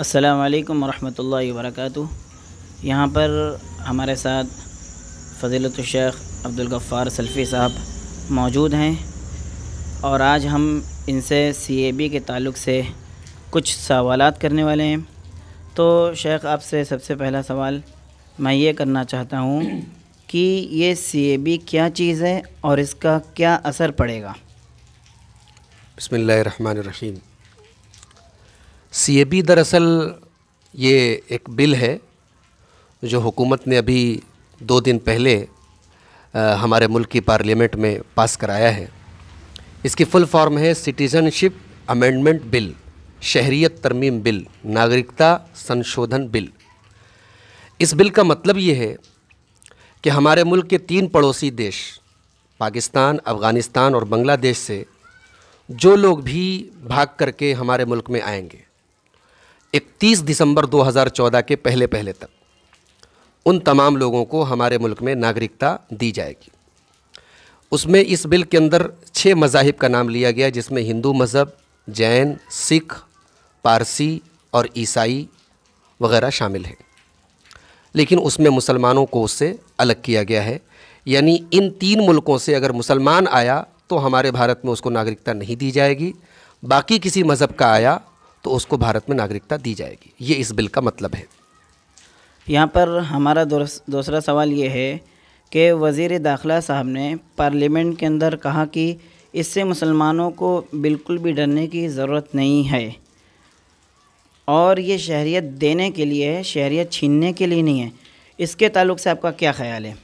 अस्सलाम वरहमतुल्लाहि वबरकातु यहाँ पर हमारे साथ फजीलत शेख अब्दुल गफ़ार सल्फ़ी साहब मौजूद हैं और आज हम इनसे सी ए बी के ताल्लुक से कुछ सवाल करने वाले हैं तो शेख आपसे सबसे पहला सवाल मैं ये करना चाहता हूँ कि ये सी ए बी क्या चीज़ है और इसका क्या असर पड़ेगा बसमीम सी ए बी दरअसल ये एक बिल है जो हुकूमत ने अभी दो दिन पहले आ, हमारे मुल्क की पार्लियामेंट में पास कराया है इसकी फुल फॉर्म है सिटीज़नशिप अमेंडमेंट बिल शहरीत तरमीम बिल नागरिकता संशोधन बिल इस बिल का मतलब ये है कि हमारे मुल्क के तीन पड़ोसी देश पाकिस्तान अफ़गानिस्तान और बांग्लादेश से जो लोग भी भाग करके हमारे मुल्क में आएंगे इकतीस दिसंबर 2014 के पहले पहले तक उन तमाम लोगों को हमारे मुल्क में नागरिकता दी जाएगी उसमें इस बिल के अंदर छः मजाहिब का नाम लिया गया जिसमें हिंदू मज़हब जैन सिख पारसी और ईसाई वगैरह शामिल हैं लेकिन उसमें मुसलमानों को उससे अलग किया गया है यानी इन तीन मुल्कों से अगर मुसलमान आया तो हमारे भारत में उसको नागरिकता नहीं दी जाएगी बाकी किसी मज़हब का आया तो उसको भारत में नागरिकता दी जाएगी ये इस बिल का मतलब है यहाँ पर हमारा दूसरा सवाल ये है कि वज़ी दाखिला साहब ने पार्लियामेंट के अंदर कहा कि इससे मुसलमानों को बिल्कुल भी डरने की ज़रूरत नहीं है और ये शहरीत देने के लिए है शहरीत छीनने के लिए नहीं है इसके ताल्लुक से आपका क्या ख्याल है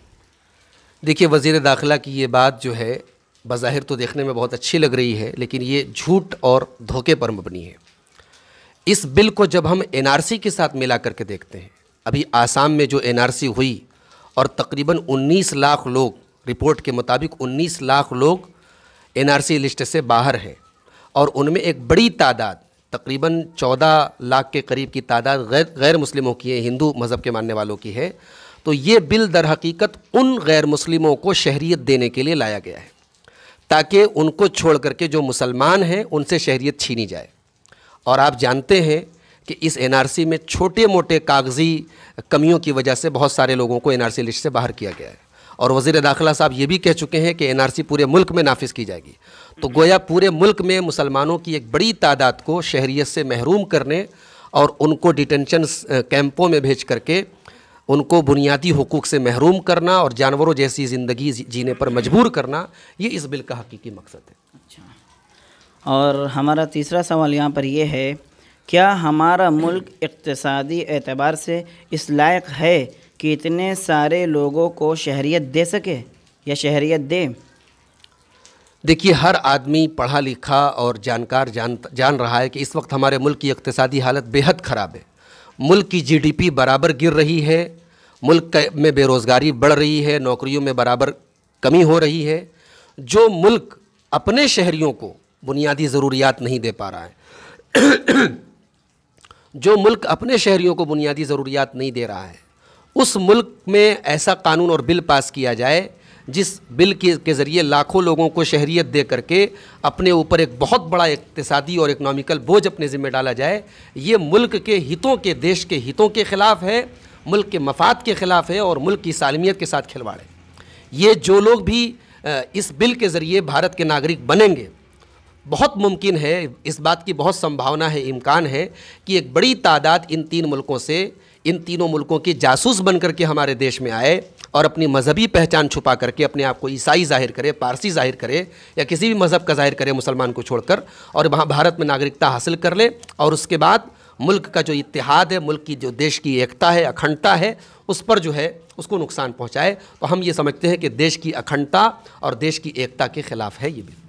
देखिए वज़ी दाखिला की ये बात जो है बज़ाहिर तो देखने में बहुत अच्छी लग रही है लेकिन ये झूठ और धोखे पर मबनी है इस बिल को जब हम एनआरसी के साथ मिला करके देखते हैं अभी आसाम में जो एनआरसी हुई और तकरीबन 19 लाख लोग रिपोर्ट के मुताबिक 19 लाख लोग एनआरसी लिस्ट से बाहर हैं और उनमें एक बड़ी तादाद तकरीबन 14 लाख के करीब की तादाद गैर गैर मुस्लिमों की है हिंदू मज़हब के मानने वालों की है तो ये बिल दर हकीकत उन गैर मुस्लिमों को शहरीत देने के लिए लाया गया है ताकि उनको छोड़ करके जो मुसलमान हैं उनसे शहरीत छीनी जाए और आप जानते हैं कि इस एनआरसी में छोटे मोटे कागजी कमियों की वजह से बहुत सारे लोगों को एनआरसी लिस्ट से बाहर किया गया है और वजीर दाखिला साहब ये भी कह चुके हैं कि एनआरसी पूरे मुल्क में नाफिज की जाएगी तो गोया पूरे मुल्क में मुसलमानों की एक बड़ी तादाद को शहरीत से महरूम करने और उनको डिटेंशन कैंपों में भेज करके उनको बुनियादी हकूक़ से महरूम करना और जानवरों जैसी ज़िंदगी जीने पर मजबूर करना ये इस बिल का हकीकी मकसद है अच्छा और हमारा तीसरा सवाल यहाँ पर यह है क्या हमारा मुल्क इकतसदी एतबार से इस लायक है कि इतने सारे लोगों को शहरीत दे सके या शहरीत दे देखिए हर आदमी पढ़ा लिखा और जानकार जान जान रहा है कि इस वक्त हमारे मुल्क की इकतसदी हालत बेहद ख़राब है मुल्क की जीडीपी बराबर गिर रही है मुल्क में बेरोज़गारी बढ़ रही है नौकरियों में बराबर कमी हो रही है जो मुल्क अपने शहरीों को बुनियादी ज़रूरियात नहीं दे पा रहा है जो मुल्क अपने शहरियों को बुनियादी ज़रूरियात नहीं दे रहा है उस मुल्क में ऐसा कानून और बिल पास किया जाए जिस बिल के, के ज़रिए लाखों लोगों को शहरीत दे करके अपने ऊपर एक बहुत बड़ा इकतसादी और इकनॉमिकल बोझ अपने ज़िम्मे डाला जाए ये मुल्क के हितों के देश के हितों के ख़िलाफ़ है मुल्क के मफाद के ख़िलाफ़ है और मुल्क की सालमियत के साथ खिलवाड़ है ये जो लोग भी इस बिल के ज़रिए भारत के नागरिक बनेंगे बहुत मुमकिन है इस बात की बहुत संभावना है इम्कान है कि एक बड़ी तादाद इन तीन मुल्कों से इन तीनों मुल्कों के जासूस बन के हमारे देश में आए और अपनी मजहबी पहचान छुपा करके अपने आप को ईसाई जाहिर करे पारसी जाहिर करे या किसी भी मज़हब का जाहिर करे मुसलमान को छोड़कर और वहाँ भारत में नागरिकता हासिल कर ले और उसके बाद मुल्क का जो इतिहाद है मुल्क की जो देश की एकता है अखंडता है उस पर जो है उसको नुकसान पहुँचाए तो हम ये समझते हैं कि देश की अखंडता और देश की एकता के खिलाफ है ये बिल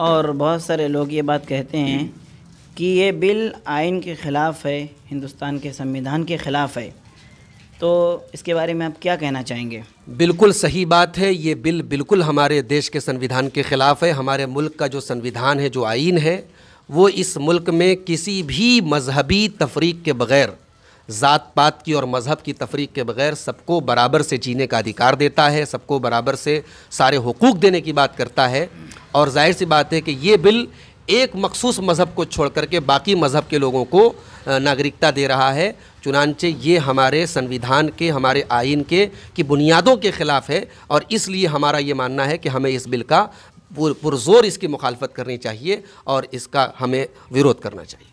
और बहुत सारे लोग ये बात कहते हैं कि ये बिल आइन के ख़िलाफ़ है हिंदुस्तान के संविधान के ख़िलाफ़ है तो इसके बारे में आप क्या कहना चाहेंगे बिल्कुल सही बात है ये बिल बिल्कुल हमारे देश के संविधान के ख़िलाफ़ है हमारे मुल्क का जो संविधान है जो आइन है वो इस मुल्क में किसी भी मजहबी तफरीक के बग़ैर ज़ात पात की और मज़हब की तफरीक के बगैर सबको बराबर से जीने का अधिकार देता है सबको बराबर से सारे हकूक़ देने की बात करता है और जाहिर सी बात है कि ये बिल एक मखसूस मज़हब को छोड़ कर के बाकी मज़हब के लोगों को नागरिकता दे रहा है चुनानचे ये हमारे संविधान के हमारे आइन के की बुनियादों के ख़िलाफ़ है और इसलिए हमारा ये मानना है कि हमें इस बिल का पुर पुरजोर इसकी मुखालफत करनी चाहिए और इसका हमें विरोध करना चाहिए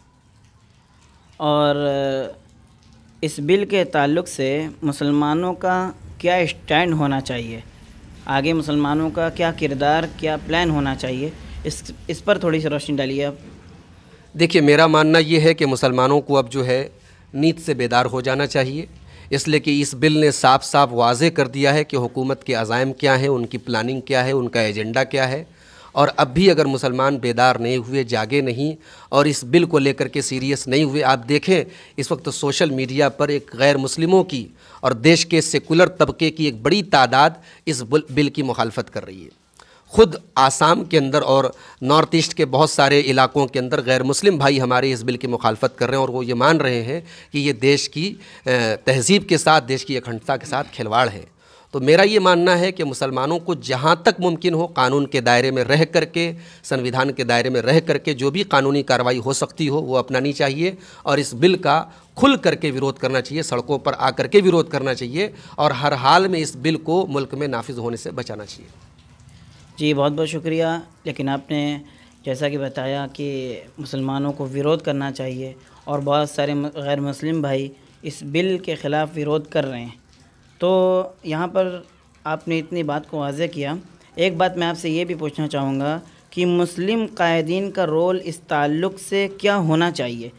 और इस बिल के ताल्लुक से मुसलमानों का क्या स्टैंड होना चाहिए आगे मुसलमानों का क्या किरदार क्या प्लान होना चाहिए इस इस पर थोड़ी सी रोशनी डालिए आप देखिए मेरा मानना ये है कि मुसलमानों को अब जो है नींद से बेदार हो जाना चाहिए इसलिए कि इस बिल ने साफ साफ वाजे कर दिया है कि हुकूमत के अज़ाइम क्या हैं उनकी प्लानिंग क्या है उनका एजेंडा क्या है और अब भी अगर मुसलमान बेदार नहीं हुए जागे नहीं और इस बिल को लेकर के सीरियस नहीं हुए आप देखें इस वक्त सोशल मीडिया पर एक गैर मुस्लिमों की और देश के सेकुलर तबके की एक बड़ी तादाद इस बिल की मुखालफत कर रही है ख़ुद आसाम के अंदर और नॉर्थ ईस्ट के बहुत सारे इलाकों के अंदर गैर मुस्लिम भाई हमारे इस बिल की मुखालफत कर रहे हैं और वो ये मान रहे हैं कि ये देश की तहजीब के साथ देश की अखंडता के साथ खिलवाड़ है तो मेरा ये मानना है कि मुसलमानों को जहाँ तक मुमकिन हो कानून के दायरे में रह कर के संविधान के दायरे में रह कर के जो भी कानूनी कार्रवाई हो सकती हो वो अपनानी चाहिए और इस बिल का खुल करके विरोध करना चाहिए सड़कों पर आकर के विरोध करना चाहिए और हर हाल में इस बिल को मुल्क में नाफिज होने से बचाना चाहिए जी बहुत बहुत शुक्रिया लेकिन आपने जैसा कि बताया कि मुसलमानों को विरोध करना चाहिए और बहुत सारे गैर मुस्लिम भाई इस बिल के ख़िलाफ़ विरोध कर रहे हैं तो यहाँ पर आपने इतनी बात को वाज़ किया एक बात मैं आपसे ये भी पूछना चाहूँगा कि मुस्लिम कायदीन का रोल इस ताल्लुक़ से क्या होना चाहिए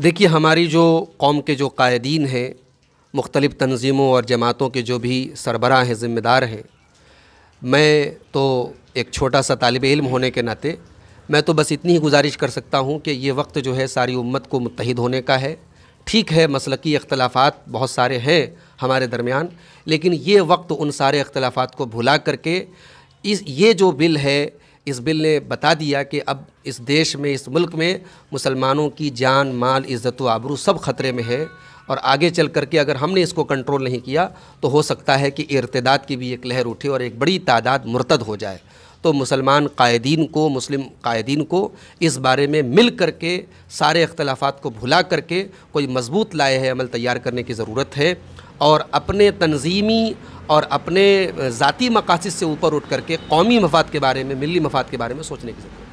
देखिए हमारी जो कौम के जो कायदीन हैं मुख्तलिफ़ तनज़ीमों और जमातों के जो भी सरबरा हैं ज़िम्मेदार हैं मैं तो एक छोटा सा तालब इल्म होने के नाते मैं तो बस इतनी ही गुजारिश कर सकता हूँ कि ये वक्त जो है सारी उम्मत को मुतहद होने का है ठीक है मसलकी अख्तलाफात बहुत सारे हैं हमारे दरमियान लेकिन ये वक्त उन सारे अख्तलाफात को भुला करके इस ये जो बिल है इस बिल ने बता दिया कि अब इस देश में इस मुल्क में मुसलमानों की जान माल इज़्ज़त व आबरू सब ख़तरे में है और आगे चल करके अगर हमने इसको कंट्रोल नहीं किया तो हो सकता है कि इरतदाद की भी एक लहर उठे और एक बड़ी तादाद मुर्तद हो जाए तो मुसलमान कायदीन को मुस्लिम कायदीन को इस बारे में मिल कर के सारे अख्तलाफात को भुला करके कोई मजबूत लाए है अमल तैयार करने की ज़रूरत है और अपने तनजीमी और अपने ज़ाती मकासद से ऊपर उठ करके कौमी मफाद के बारे में मिली मफाद के बारे में सोचने की ज़रूरत है